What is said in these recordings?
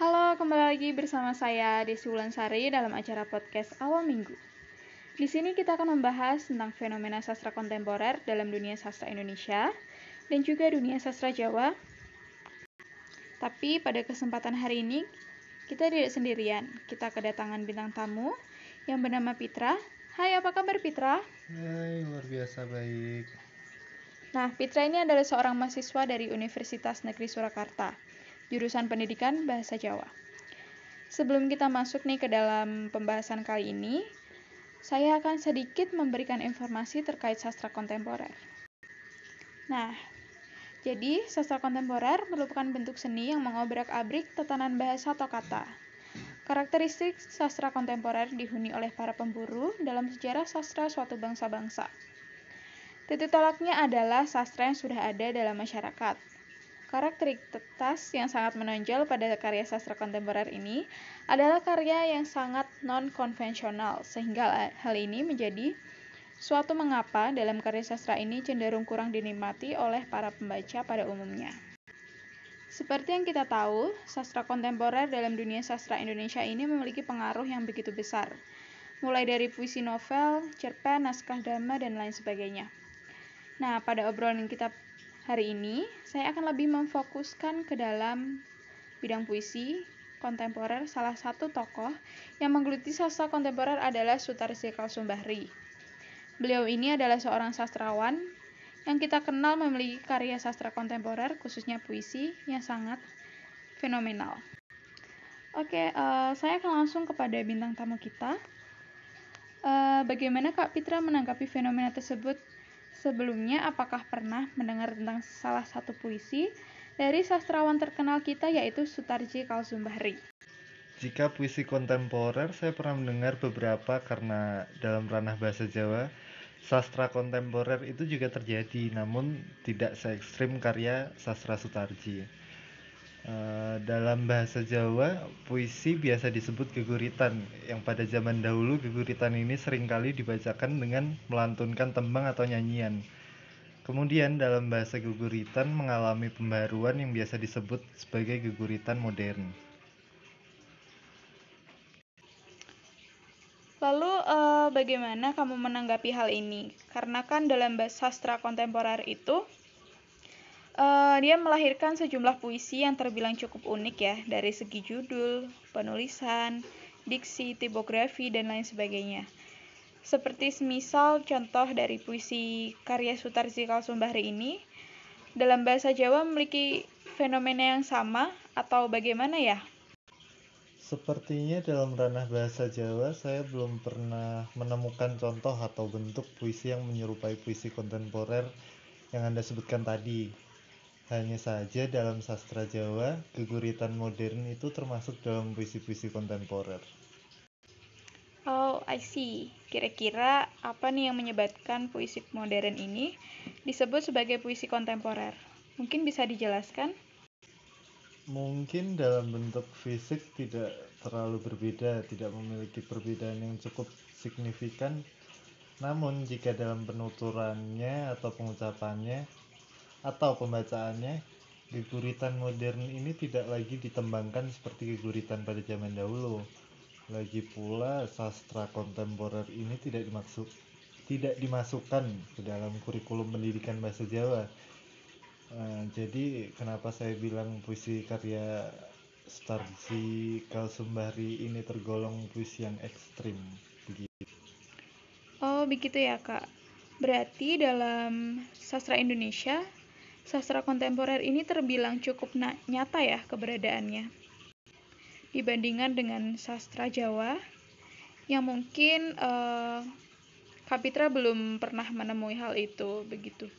Halo, kembali lagi bersama saya Desi Wulansari dalam acara podcast Awal Minggu. Di sini kita akan membahas tentang fenomena sastra kontemporer dalam dunia sastra Indonesia dan juga dunia sastra Jawa. Tapi pada kesempatan hari ini, kita tidak sendirian. Kita kedatangan bintang tamu yang bernama Pitra. Hai, apa kabar Pitra? Hai, luar biasa baik. Nah, Pitra ini adalah seorang mahasiswa dari Universitas Negeri Surakarta jurusan pendidikan bahasa Jawa. Sebelum kita masuk nih ke dalam pembahasan kali ini, saya akan sedikit memberikan informasi terkait sastra kontemporer. Nah, jadi sastra kontemporer merupakan bentuk seni yang mengobrak-abrik tatanan bahasa atau kata. Karakteristik sastra kontemporer dihuni oleh para pemburu dalam sejarah sastra suatu bangsa-bangsa. Titik tolaknya adalah sastra yang sudah ada dalam masyarakat, Karakteritas yang sangat menonjol pada karya sastra kontemporer ini adalah karya yang sangat non-konvensional, sehingga hal ini menjadi suatu mengapa dalam karya sastra ini cenderung kurang dinikmati oleh para pembaca pada umumnya. Seperti yang kita tahu, sastra kontemporer dalam dunia sastra Indonesia ini memiliki pengaruh yang begitu besar, mulai dari puisi novel, cerpen, naskah drama, dan lain sebagainya. Nah, pada obrolan kita Hari ini, saya akan lebih memfokuskan ke dalam bidang puisi kontemporer. Salah satu tokoh yang menggeluti sastra kontemporer adalah Sutarsi Kalsumbahri. Beliau ini adalah seorang sastrawan yang kita kenal memiliki karya sastra kontemporer, khususnya puisi, yang sangat fenomenal. Oke, uh, saya akan langsung kepada bintang tamu kita. Uh, bagaimana Kak Pitra menanggapi fenomena tersebut Sebelumnya, apakah pernah mendengar tentang salah satu puisi dari sastrawan terkenal kita yaitu Sutarji Kalsumbari? Jika puisi kontemporer, saya pernah mendengar beberapa karena dalam ranah bahasa Jawa, sastra kontemporer itu juga terjadi, namun tidak se ekstrim karya sastra Sutarji. Eh, dalam bahasa Jawa, puisi biasa disebut geguritan, yang pada zaman dahulu geguritan ini seringkali dibacakan dengan melantunkan tembang atau nyanyian. Kemudian dalam bahasa geguritan mengalami pembaruan yang biasa disebut sebagai geguritan modern. Lalu uh, bagaimana kamu menanggapi hal ini? Karena kan dalam bahasa sastra kontemporer itu uh, dia melahirkan sejumlah puisi yang terbilang cukup unik ya dari segi judul, penulisan, diksi, tipografi dan lain sebagainya. Seperti semisal contoh dari puisi karya Sutarsi Kalsumbahri ini dalam bahasa Jawa memiliki fenomena yang sama atau bagaimana ya? Sepertinya dalam ranah bahasa Jawa saya belum pernah menemukan contoh atau bentuk puisi yang menyerupai puisi kontemporer yang Anda sebutkan tadi. Hanya saja dalam sastra Jawa, keguritan modern itu termasuk dalam puisi-puisi kontemporer. Oh, I see. Kira-kira apa nih yang menyebabkan puisi modern ini disebut sebagai puisi kontemporer? Mungkin bisa dijelaskan? Mungkin dalam bentuk fisik tidak terlalu berbeda, tidak memiliki perbedaan yang cukup signifikan. Namun jika dalam penuturannya atau pengucapannya atau pembacaannya geguritan modern ini tidak lagi ditembangkan seperti geguritan pada zaman dahulu lagi pula sastra kontemporer ini tidak dimaksud tidak dimasukkan ke dalam kurikulum pendidikan bahasa Jawa uh, jadi kenapa saya bilang puisi karya Starji Kalsumbari ini tergolong puisi yang ekstrim begitu. Oh begitu ya kak. Berarti dalam sastra Indonesia sastra kontemporer ini terbilang cukup nyata ya keberadaannya. Dibandingkan dengan sastra Jawa yang mungkin uh, Kapitra belum pernah menemui hal itu begitu.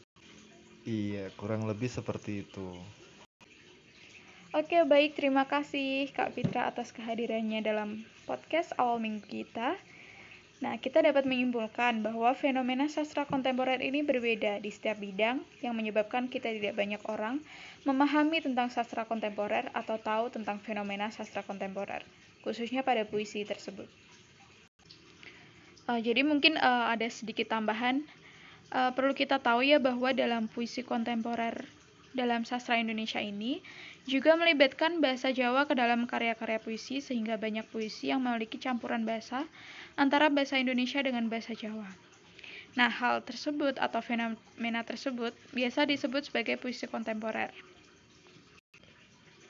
Iya, kurang lebih seperti itu. Oke, baik. Terima kasih Kak Pitra atas kehadirannya dalam podcast awal minggu kita. Nah, kita dapat menyimpulkan bahwa fenomena sastra kontemporer ini berbeda di setiap bidang yang menyebabkan kita tidak banyak orang memahami tentang sastra kontemporer atau tahu tentang fenomena sastra kontemporer, khususnya pada puisi tersebut. Uh, jadi mungkin uh, ada sedikit tambahan. Uh, perlu kita tahu ya bahwa dalam puisi kontemporer dalam sastra Indonesia ini juga melibatkan bahasa Jawa ke dalam karya-karya puisi sehingga banyak puisi yang memiliki campuran bahasa antara bahasa Indonesia dengan bahasa Jawa. Nah, hal tersebut atau fenomena tersebut biasa disebut sebagai puisi kontemporer.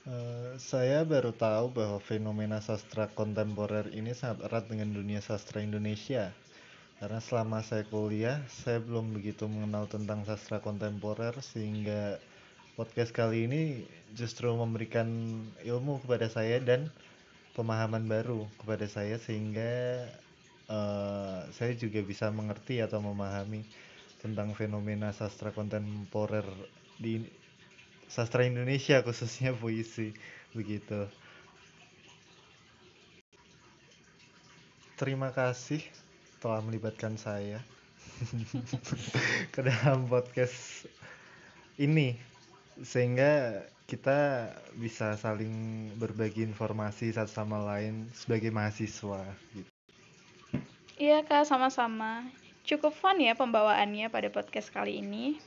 Eh, saya baru tahu bahwa fenomena sastra kontemporer ini sangat erat dengan dunia sastra Indonesia. Karena selama saya kuliah, saya belum begitu mengenal tentang sastra kontemporer sehingga podcast kali ini justru memberikan ilmu kepada saya dan pemahaman baru kepada saya sehingga uh, saya juga bisa mengerti atau memahami tentang fenomena sastra kontemporer di sastra Indonesia khususnya puisi begitu. Terima kasih telah melibatkan saya ke dalam podcast ini sehingga kita bisa saling berbagi informasi satu sama lain sebagai mahasiswa gitu. Iya Kak, sama-sama. Cukup fun ya pembawaannya pada podcast kali ini.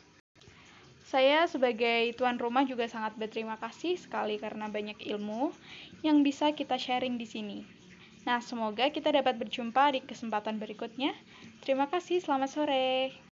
Saya sebagai tuan rumah juga sangat berterima kasih sekali karena banyak ilmu yang bisa kita sharing di sini. Nah, semoga kita dapat berjumpa di kesempatan berikutnya. Terima kasih, selamat sore.